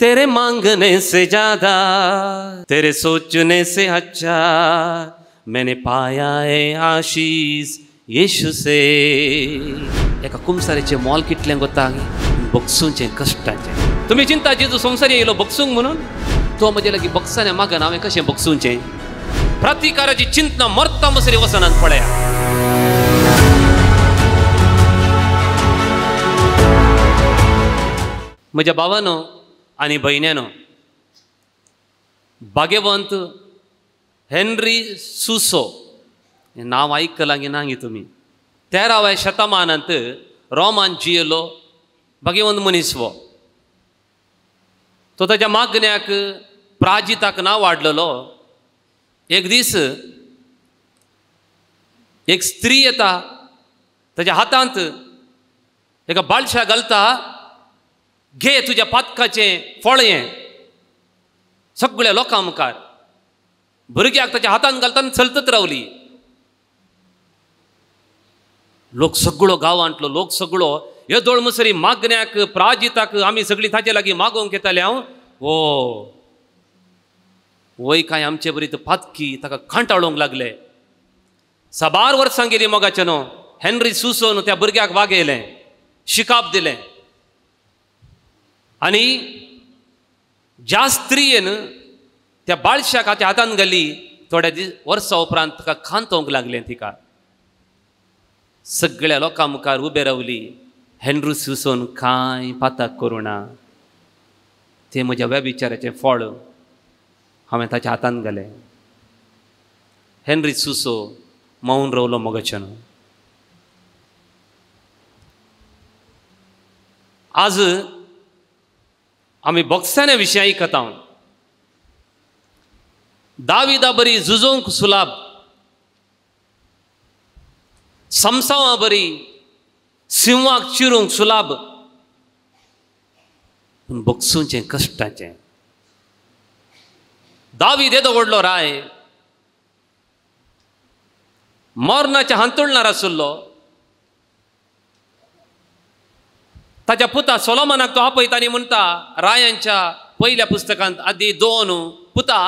तेरे मांगने से ज्यादा तेरे सोचने से अच्छा मैंने पाया है आशीष ಯೇಷು ಸೇ ಯಾಕ ಕುಮಸಾರೆचे मोल कितले ಗೊತ್ತಾಗಿ बक्सूंचे ಕಷ್ಟचे तुम्ही चिंता जेजू संसार येयलो बक्सूंक म्हणून तो म्हजे लागीं बक्साने मागन हांवें कशें बक्सूंचे प्रतिकाराची चिंतना मरता मसरी वसनान पळया म्हज्या बाबानो आणि बहिण्यानं भाग्यवंत हेनरी सुसो हे नाव ऐकलं की नाही तुम्ही तेराव्या शतमानात रोमान जियेलो भाग्यवंत मनीस तो त्याच्या मागण्याक प्राजिताक नाव वाढलेलो एक दीस एक स्त्री येता त्याच्या हातांत एका बालशा घालता घे तुज्या फळ ये सगळ्या लोकां मुखार भुरग्याक ताच्या हातान घालताना चलतत रावली लोक सगळो गांवांतलो लोक सगळो दोळ मसरी मागण्याक प्राजिताक आमी सगळी ताचे लागी मागोवंक येताले हांव ओ हो. वय काय आमचे बरी तर पातकी ताका खंटाळूंक लागले साबार वर्सां गेली मोगाचे न्हू हेनरी सुसोन त्या भुरग्याक वागयलें शिकाप दिलें आणि ज्या स्त्रियेन त्या बाळशाक हाच्या हातान गेली थोड्या दीस वर्सा उपरांत तिका खांतोंक लागलें तिका सगळ्या लोकां मुखार उबे रावली सुसोन सुसोन कांय पाताक करुना तें म्हज्या वेबिचाराचें फळ हांवें ताच्या हातान घालें हेनरी सुसो मौन रवलो मोगाच्यान आज आमी विषय ऐकत आहोत दाविदा बरी झुजोंक सुलाब समसावा बरी सिंवाक चिरूंक सुलाब पूण कष्टाचे कश्टाचें दावी देदो व्हडलो राय मोरणाच्या हंतुळणार आसुल्लो ताच्या पुता सोलोमनाक तो आनी म्हणता रायांच्या पहिल्या पुस्तकांत आदी दोन पुता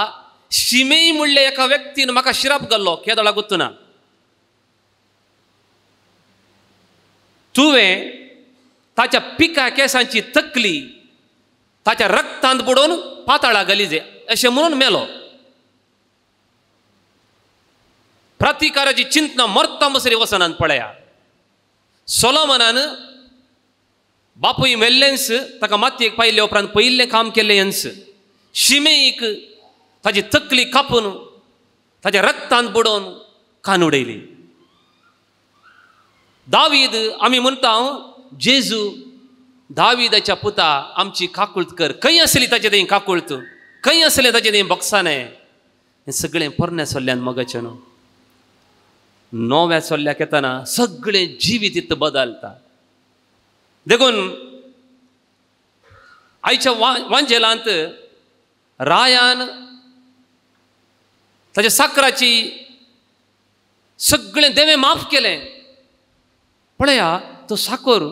शिमेई म्हणले एका व्यक्तीन म्हाका शिराप गल्लो केदळा गुत्तू ना तुवें ताच्या पिका केसांची तकली ताच्या रक्तांत बुडोवन पाताळा गलिजे अशें म्हणून मेलो प्रतिकाराची चिंतना मरता मसरी वसनान पळया सोलोमनान बापू मेल्लेंस ताका मातयेक पायिल्ले उपरांत पयिल्लें काम केल्लें हेंस शिमेक ताची तकली कापून ताच्या रक्तान बुडोवन कान उडयली दावीद आमी म्हणटा हांव जेजू दावीदाच्या पुता आमची काकुळत कर खंय आसली ताचे तें काकुळत खंय आसलें ताचे तें बक्साणें हें सगळें पोरण्या सोल्ल्यान न्हू नोव्या सोल्ल्याक येताना सगळें जिवीत इत बदलता देखून आईच्या वा वांजेलांत रायान ताच्या साकराची सगळें देवें माफ केलें पळया तो साकोर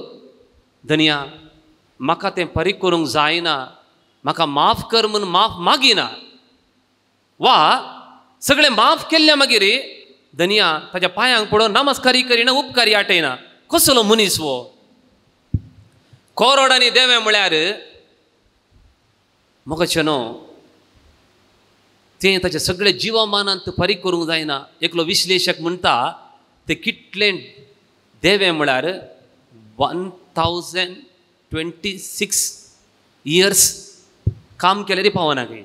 धनिया म्हाका तें फारीक करूंक जायना म्हाका माफ कर म्हूण माफ मागिना वा सगळें माफ केल्ल्या मागीर धनिया ताच्या पांयांक पडून नमस्कारी करिना उपकारी आटयना कसलो मनीस वो ಕೋರೊಡನಿ ದೇವೆ ಮುಳ್ಯಾರು ಮೊಗಚನೋ ते ताचे सगळे जिवामानांत फारीक करूंक जायना एकलो विश्लेशक म्हणटा ते कितले देवें म्हळ्यार one thousand twenty six years काम केलेरी पावना खंय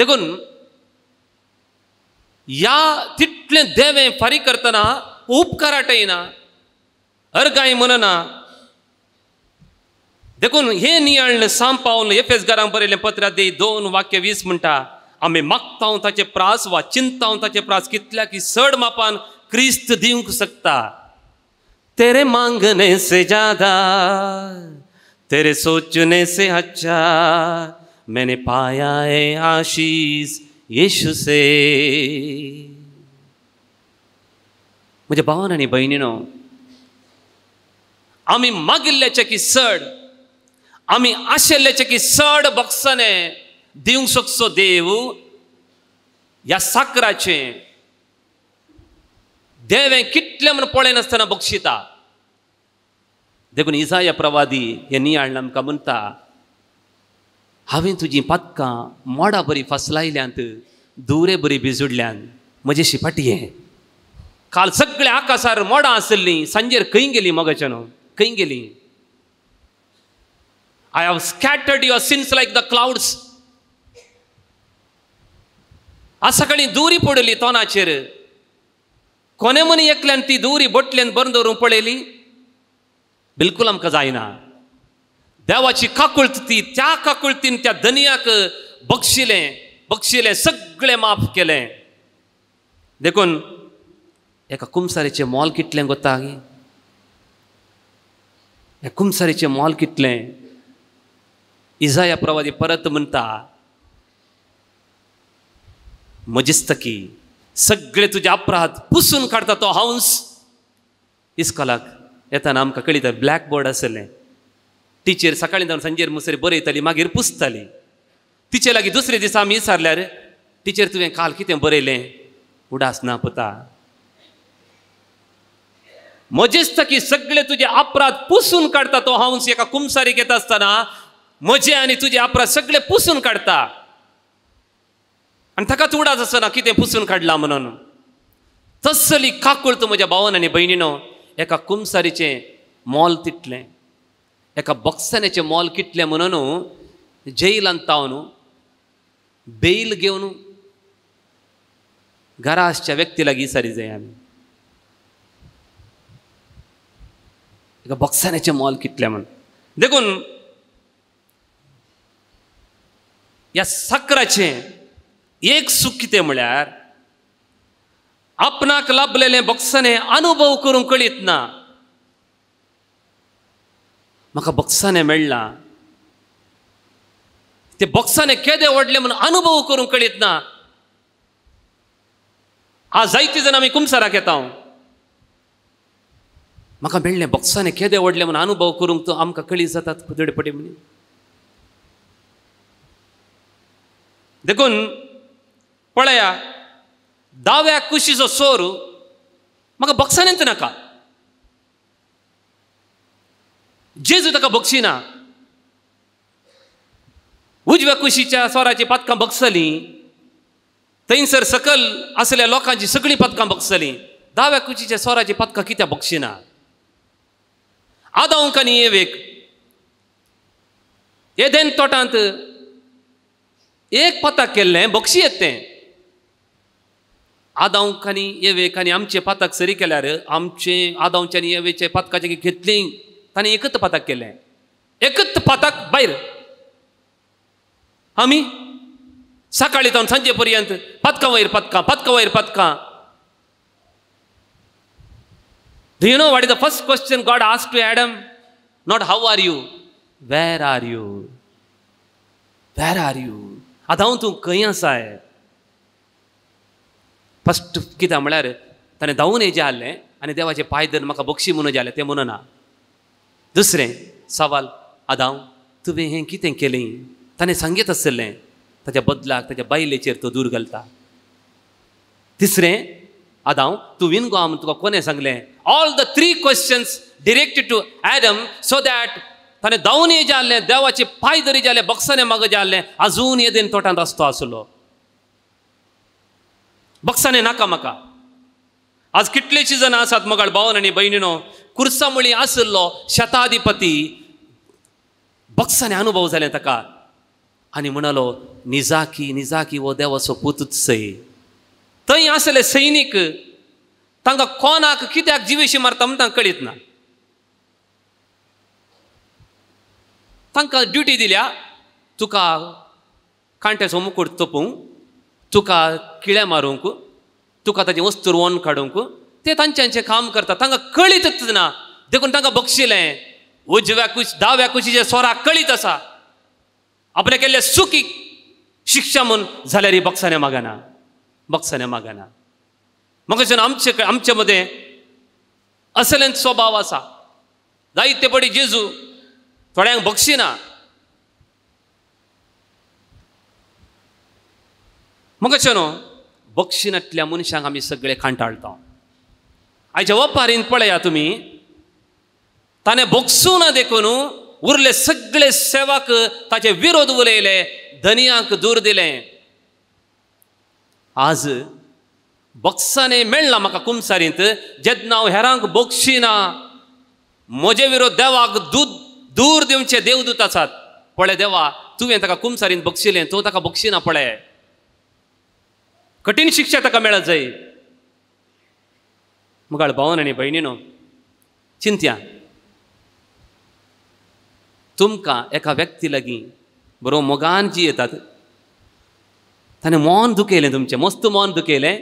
देखून ह्या तितलें देवें फारीक करतना उपकाराटयना हर कांय म्हणना देखून हे नियाळलं सांपावन घरां बरयलें पत्रात देई दोन वाक्य वीस म्हणटा आम्ही मागतांव ताचे प्रास वा चिंतांव ताचे प्रास कितल्या की सड मापान क्रिस्त दिवंक शकता तेरे मांगने से ज्यादा तेरे सोचने से अच्छा मैंने पाया है आशीष येशु से म्हणजे भावन आणि बहिणीनो आमी मागिल्ल्याचे की सड आम्ही आशिल्ल्याचे की सड बक्षणे दिवंक शकचो देव ह्या साकराचें देवें कितलें म्हूण पळयनासतना बक्षिता देखून इजा या प्रवादी हे नियाळ आमकां म्हणटा हांवें तुजी पातकां मोडा बरीं फसलायल्यांत दुरे बरी भिजुडल्यान शिपाटी शिपाटये काल सगळे आकाशार मोडां आसलीं सांजेर खंय गेलीं मगाच्यान कहीं गेली I have scattered your sins like the clouds आज सकाळी दुरी पडली तोंडाचेर कोणे मनी एकल्यान ती दुरी बोटलेन बंद दवरूंक पळयली बिलकुल आमकां जायना देवाची काकुळत ती त्या काकुळतीन त्या दनियाक बक्षिले बक्षिले सगळे माफ केले देखून एका कुमसारेचें मॉल कितलें गोता ह्या कुमसारीचे मॉल कितले इजाया प्रवादी परत म्हणता मजिस्तकी सगळे तुझे अपराध पुसून काढता तो हांस इस्कॉलाक येताना आमकां कळिता ब्लॅक बोर्ड आसले टिचर सकाळीं जावन सांजेर मुसरी बरयताली मागीर पुसताली तिचे लागीं दुसरे दिसा आमी विचारल्यार टिचर तुवें काल कितें बरयलें उडास ना पता की सगळे तुझे अपराध पुसून काढता तो हंस एका कुमसारी घेत असताना मजे आणि तुझे अपराध सगळे पुसून काढता आनी ताका उडास आसना कितें पुसून काढला म्हणून तसली काकूळ तू म्हज्या भावन आणि भयणीनो एका कुमसारीचें मॉल तिटले एका बॉक्सानेचें मॉल किटले म्हणून जैलान तावन बेल घेऊन घरा आसच्या व्यक्तीला गिसारी जाय आमी बक्सान्याचे मॉल कितले म्हणून देखून या सक्रचें एक सुख कितें म्हळ्यार आपणाक लाभलेले बक्सने अनुभव करूंक कळीत ना म्हाका बक्साने मेळ्ळां ते बॉक्साने केदे ओडले म्हणून अनुभव करूंक कळीत ना आज जायती जाण आमी कुमसाराक येता म्हाका मेळ्ळें बॉक्सान केदें ओडलें म्हूण अनुभव करूंक तूं आमकां कळी जातात खुदडपटी म्हणून देखून पळया दाव्या कुशीचो सोर म्हाका बॉक्सान येत नाका जेजू ताका बक्षिना उजव्या कुशीच्या सोराची पातकां बक्षली थंयसर सकल आसल्या लोकांची सगळीं पदकां बक्षली दाव्या कुशीच्या सोराची पातकां कित्याक बक्षिना ஆதாவுக்கா நீயே வேக் ಏದೇನ್ ತೋಟ ಅಂತ ಏಕ್ ಪತಾಕ್ केल्ले बक्षी येतें आदांकांनी येवेक आनी आमचे पाताक सरी केल्यार आमचे आदांच्यानी येवेचे पातकाचे घेतली तांणी एकच पाताक केलें एकच पाताक भायर आमी सकाळी सावन सांजे पर्यंत पातकां वयर पातकां पातकां वयर पातकां Do you know what is the first question God asked to Adam? Not how are you? Where are you? Where are you? आतां तूं खंय आसाय फस्ट कितें म्हळ्यार ताणें धांवून हेजें आसलें आनी देवाचे पांय धरून म्हाका बक्षी म्हणून जें आसलें तें म्हणून ना दुसरें सवाल आदांव तुवें हें कितें केलें ताणें सांगीत आसलें ताच्या बदलाक ताच्या बायलेचेर तो दूर घालता तिसरें आदांव तुवें गो आम तुका कोणें सांगलें all the three questions directed to Adam so that ताणे धावूनही जाल्ले देवाचे पाय जरी जाले बक्सने मागे जाल्ले अजून येदेन तोटान रस्तो आसलो बक्साने नाका म्हाका आज कितलेशीं जाणां आसात मगाळ भावन आनी भयणीनो कुर्सामळी आसलो शताधिपती बक्साने अनुभव जाले ताका आनी म्हणालो निजाकी निजाकी वो देवाचो पुतूच सै थंय आसले सैनीक तांकां कोणाक कित्याक जिवेशी मारता म्हण तांकां कळीत ना तांकां ड्युटी दिल्या तुका कांट्याचो मुकूट तोपूंक तुका किळ्या मारूंक तुका ताची वस्तू रोवन काडूंक ते तांच्यांचें काम करता तांकां कळीतच ना देखून तांकां बक्षिलें उजव्या कुश दाव्या कुशीचे स्वराक कळीत आसा आपले केल्ले सुखी शिक्षा म्हूण जाल्यार ही बक्षाने मागना बक्षाने मागना मग आमचे आमचे मदें स्वभाव असा जायते पडी जेजू थोड्यांक बक्षिना मग अशें न्हू बक्षिनांतल्या मनशांक आमी सगळे खांटाळटा आयच्या वपारीन पळया तुमी ताणें बोगसूं देखून उरले सगळे सेवाक ताचे विरोध उलयले धनियांक दूर दिले आज बक्साने मेळना म्हाका कुमसारींत जेन्ना हांव हेरांक बक्षी म्हजे विरोध देवाक दूद दूर दिवचे देवदूत आसात पळय देवा तुवें ताका कुमसारीन बक्षिलें तो ताका बक्षिना पळय कठीण शिक्षा ताका मेळत जाय मुगाळ भावन आनी भयणीनो चिंत्या तुमकां एका व्यक्ती लागीं बरो मोगान जी येतात ताणें मोन दुखयलें तुमचें मस्त मोन दुखयलें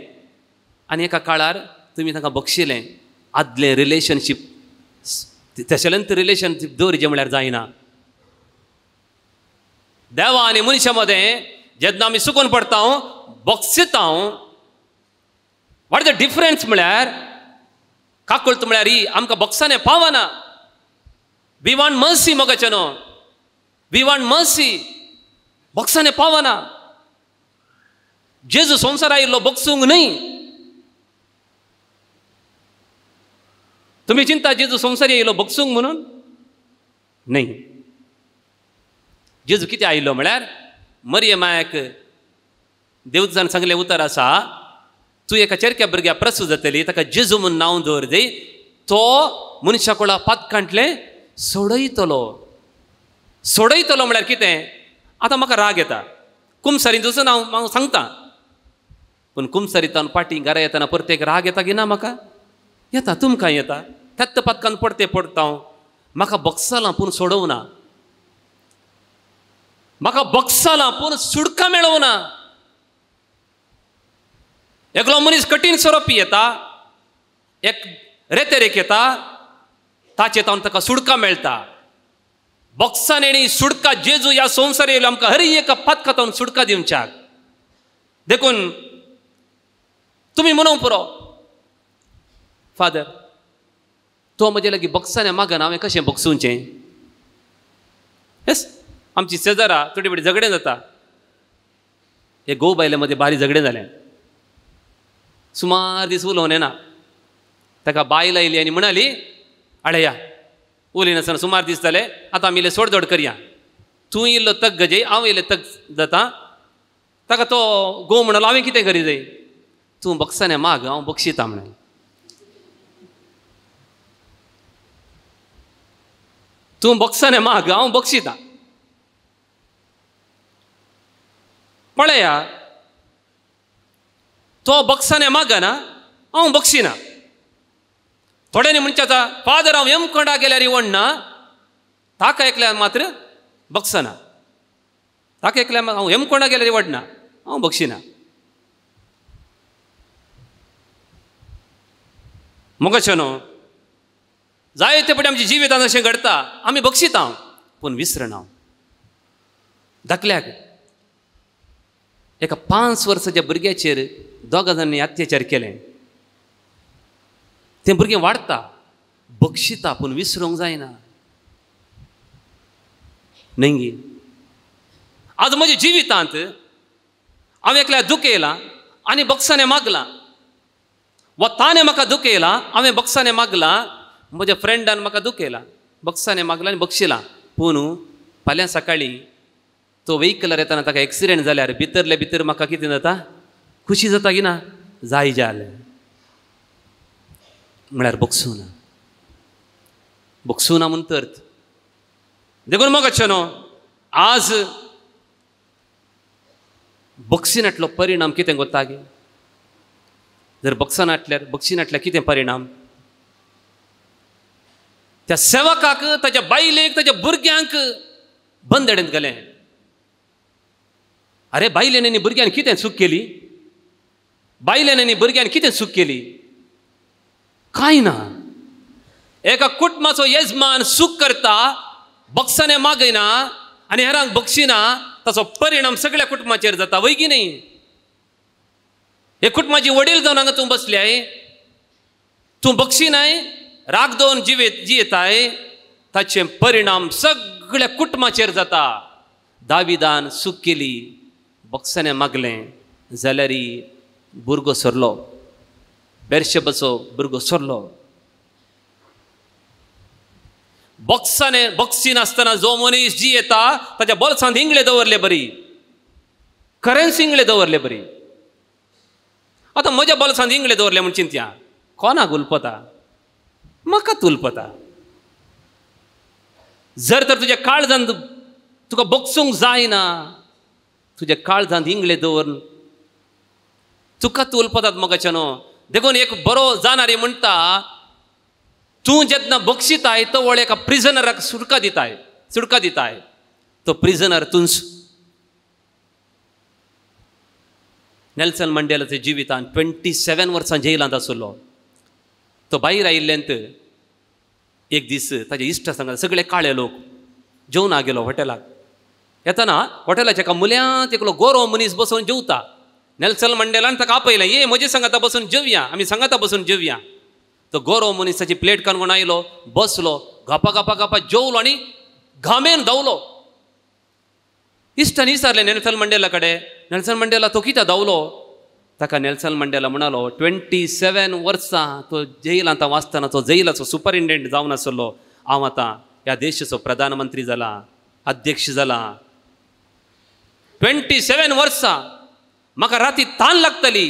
आनी एका काळार तुमी तांकां बक्षिलें आदलें रिलेशनशीप तेशेलेंत रिलेशनशीप दवरचें म्हळ्यार जायना देवा आनी मनशा मदें जेन्ना आमी सुकून पडटा बक्षिता वॉट इज द डिफरन्स म्हळ्यार काकुळत म्हळ्यार ही आमकां बॉक्साने पावना वी वांट मसी न्हू वी वॉन्ट मसी बॉक्साने पावना जेजू संवसार आयिल्लो बक्सूंक न्हय तुम्ही चिंता जेजू संसार येयलो बक्सूंक म्हणून नाही जेजू किती आयिल्लो म्हळ्यार मायक देवजान सांगले उतर आसा तूं एका चेरक्या भुरग्या प्रसू जातली ताका जेजू म्हूण नांव दवर दी तो मनशा कोळा पातकांटलें सोडयतलो सोडयतलो म्हळ्यार कितें आतां म्हाका राग येता कुमसारीन जसो हांव सांगता पूण कुमसारी तावन पाटी घरा येतना प्रत्येक राग येता की ना म्हाका येता तुमकां येता त्यात पत्कान पडते पडता हांव म्हाका बक्सालां पूण सोडवना म्हाका बक्सालां पूण सुडका मेळोवना एकलो मनीस कठीण स्वरूपी येता एक रेतेरेक येता ताचे तावन ताका सुडका मेळटा बॉक्सान येणी सुडका जेजू ह्या संसार येयलो आमकां हरी एका पातकात सुडका दिवच्याक देखून तुम्ही म्हणू पुरो फादर तो म्हजे लागीं बक्सान मागन हांवें कशें बक्सूचें येस आमची शेजारा थोडे फुडें झगडें जाता हे घोव बायले मदीं बारी झगडें जालें सुमार दीस उलोवन येना ताका बायल आयली आनी म्हणाली आडया उलयनासतना सुमार दीस जाले आतां आमी इल्लें सोडजोड करया तूं इल्लो तग गजय हांव इल्लें तग जाता ताका तो घोव म्हणलो हांवें कितें करी जाय तूं बक्साने माग हांव बक्षिता म्हणलें ತೂ बख्सने माग अव ಬಗ್ಸಿದ ಪಳೆಯ ತೋ ಬಕ್ಸನೆ ಮಗನ ಅವ ಬಕ್ಸಿನ ತೊಡೆನೆ ಮುಂಚೆತ ಫಾದರ್ ಅವ ಎಂ ಕೊಂಡಾಗೆಲ್ಲ ರೀ ಒಣ್ಣ ತಾಕ ಎಕ್ಲ ಮಾತ್ರ ಬಕ್ಸನ ತಾಕ ಎಕ್ಲ ಅವ ಎಂ ಕೊಂಡಾಗೆಲ್ಲ ರೀ ಒಡ್ನ ಅವ जाय ते पटी आमच्या जिवितांत अशें घडटा आमी बक्षीत हांव पूण विसरण हांव धाकल्याक एका पांच वर्साच्या भुरग्याचेर दोगा जाणांनी अत्याचार केले तें भुरगें वाडता बक्षिता पूण विसरूंक जायना नंगी आज म्हज्या जिवितांत हांवें एकल्या येयलां आनी बक्षाने मागलां वा ताणें म्हाका येयलां हांवें बक्षाने मागलां म्हज्या फ्रेंडान म्हाका दुखयला बक्साने मागला आनी बक्षिला पूण फाल्यां सकाळीं तो व्हेकलार येताना ताका एक्सिडेंट जाल्यार भितरले भितर म्हाका कितें जाता खुशी जाता की ना जाय जालें म्हळ्यार बक्षू ना बक्षू ना म्हूण तर देखून मग न्हू आज बक्षिनाटलो परिणाम कितें कोत्ता गे जर बक्सान बक्षीन बक्षिनाटल्यार कितें परिणाम त्या सेवकाक ताच्या बायलेक ताच्या भुरग्यांक बंद हाडेंत गेले अरे बायलेन आनी भुरग्यान कितें सूख केली बायलेन आनी भुरग्यान कितें सूख केली कांय ना एका कुटुंबाचो येजमान सूख करता बक्षाने मागयना आनी हेरांक बक्षिना ताचो परिणाम सगळ्या कुटुंबाचेर जाता वय की न्ही हे कुटुंबाची वडील जावन हांगा तूं बसल्याय तूं बक्षिनाय राग दोन जिवेत जी येताय ताचे परिणाम सगळ्या कुटुंबाचेर जाता दाविदान सुख केली बॉक्सांनी मागले जाल्यारी भुरगो सरलो बसो भुरगो सरलो बॉक्साने बक्षी आसतना जो मनीस जी येता ताच्या बॉल्सांत इंगळे दवरले बरी करन्सी इंगळे दवरले बरी आतां म्हज्या बॉल्सांत इंगळे दवरले म्हूण चिंत्या कोणाक उलपता म्हाका तुलपता जर तर तुज्या काळजांत तुका बक्षूंक जायना तुझ्या काळजांत इंगले दवरून तुका तुलपतात मगाच्यानो देखून एक बरो जाणारी म्हणटा तूं जेन्ना बक्षिताय तो वळ एका प्रिझनराक सुटका दिताय सुटका दिताय तो प्रिजनर तुंस नेल्सन मंडेलाचे जिवितान ट्वेंटी सेवन वर्सां जेलांत आसलो तो भायर आयिल्ल्यांत एक दीस ताजे इश्ट सांगात सगळे काळे लोक जेवना गेलो हॉटेलात येताना हॉटेलाच्या एका मुल्यांत एकलो गोरो मनीस बसून जेवता नेल्सन मंडेलान ताका आपयलें ये म्हजे सांगाता बसून जेवया आमी सांगाता बसून जेवया तो गोरो मनीस ताची प्लेट काणकोण आयलो बसलो घापा घापा घापा जेवलो आनी घामेन धांवलो इश्टान विचारलें नेल्सन मंडेला कडेन नेल्सन मंडेला तो कित्याक धांवलो ताका नेल्सन मंडेला म्हणालो ट्वेंटी सेवन वर्सां तो जैल आतां वाचतना तो जैलाचो सुपरिटेंडंट जावन आसलो हांव आतां ह्या देशाचो प्रधानमंत्री जाला अध्यक्ष जाला ट्वेंटी सेवन वर्सां म्हाका राती तान लागतली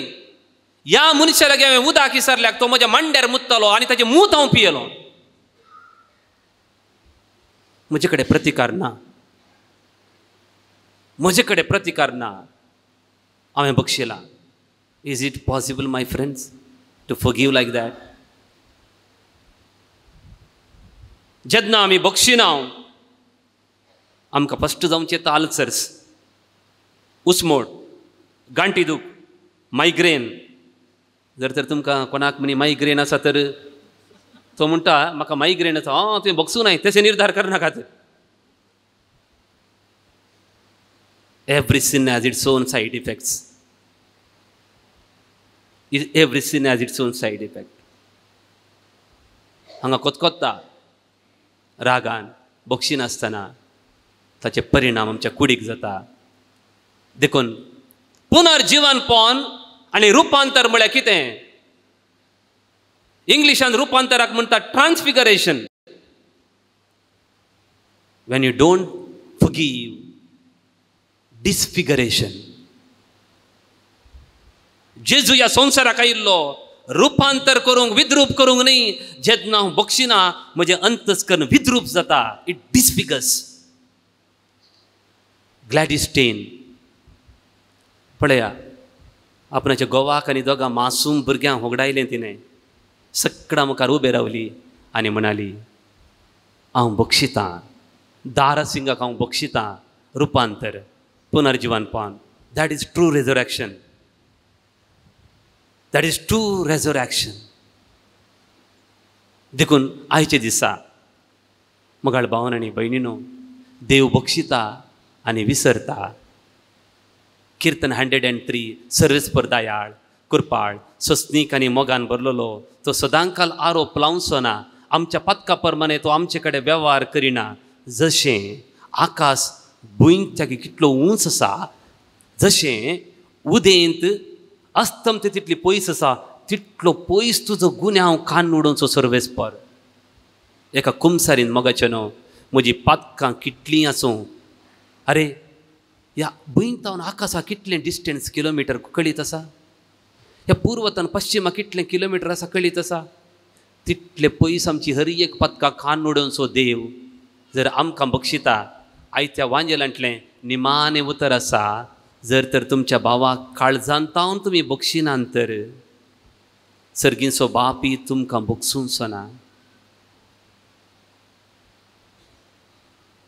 ह्या मनशा लागी हांवें उदक विसरल्याक तो म्हज्या मांड्यार मुत्तलो आनी ताजें मूत हांव पियेलो म्हजे कडेन प्रतिकार ना म्हजे कडेन प्रतिकार ना हांवें बक्षिला Is it possible, my friends, to forgive like that? జజ్ఞామి బక్షినాం आमकां फस्ट जावचें येता आल्सर्स उसमोड गांटी दूख मायग्रेन जर तर तुमकां कोणाक म्हणी मायग्रेन आसा तर तो म्हणटा म्हाका मायग्रेन आसा हां तुवें बगसूं नाय तशें निर्धार करनाकात every sin has its own side effects every sin has its own side effect हांगा कोत कोत्ता रागान बक्षिनासतना ताचे परिणाम आमच्या कुडीक जाता देखून पुनर्जीवन पोन आनी रुपांतर म्हळ्यार कितें इंग्लिशान रुपांतराक म्हणटा transfiguration when you don't forgive disfiguration जेजू या संसाराक आयिल्लो रूपांतर करूंक विद्रूप करूंक न्ही जेन्ना हांव बक्षिना म्हजें अंतस्करण विद्रूप जाता इट डिस्फिगस ग्लॅडिस्टेन पळया आपणाच्या गोवाक आनी दोगां मासूम भुरग्यांक होगडायलें तिणें सकडा मुखार उबे रावली आनी म्हणाली हांव बक्षितां दारासिंगाक हांव बक्षितां रूपांतर पुनर्जिवन पावन that is true resurrection that is to resurrection देखून आयचे दिसा मगाळ भावन आणि भयणीनो देव बक्षिता आणि विसरता किर्तन हंड्रेड अँड थ्री सर्वेस्पर दयाळ कृपाळ सस्नीक आणि मोगान भरलेलो तो सदांकाल आरोप लावचो ना आमच्या पातका प्रमाणे तो आमचे कडेन वेव्हार करिना जशें आकाश भुंयच्या कितलो उंच आसा जशें उदेंत अस्तम అస్తం తిట్లి పొయ్యిసా తిట్లో పొయ్యిస్తూ గునే हांव कान सर्वेस सर्वेस्पर एका कुमसारीन मगाचे न्हू म्हजी पातकां कितलीं आसूं आरे ह्या भंयतावन आकाशा कितलें डिस्टन्स किलोमिटर कळीत आसा ह्या पूर्वतन पश्चिमा कितलें किलोमिटर आसा कळीत आसा तितले पयस आमची हर एक पत्कां खान उडोवन देव जर आमकां बक्षिता आयत्या वांजेलांतलें निमाने उतर आसा जर तर तुमच्या भावाक काळजांतावन तुमी बक्षिनान तर सर्गींचो बापी तुमकां बक्षूंचो ना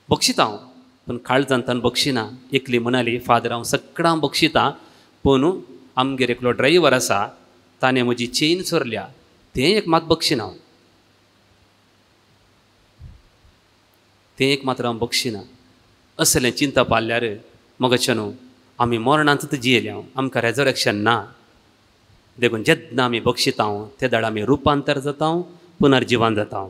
बक्षिता हांव पूण काळजान तान बक्षिना एकली म्हणाली फादर हांव सगळां बक्षिता पूण आमगेर एकलो ड्रायव्हर आसा ताणें म्हजी चेन चोरल्या तें एक मात बक्षिना हांव तें एक मात्र हांव बक्षिना असलें चिंता पाल्यार मगाच्या न्हू आमी मरणांत जियेल्या आमकां रेजरेक्शन ना देखून जेन्ना आमी बक्षिता ते धड आमी रुपांतर जाता पुनर्जिवान जाता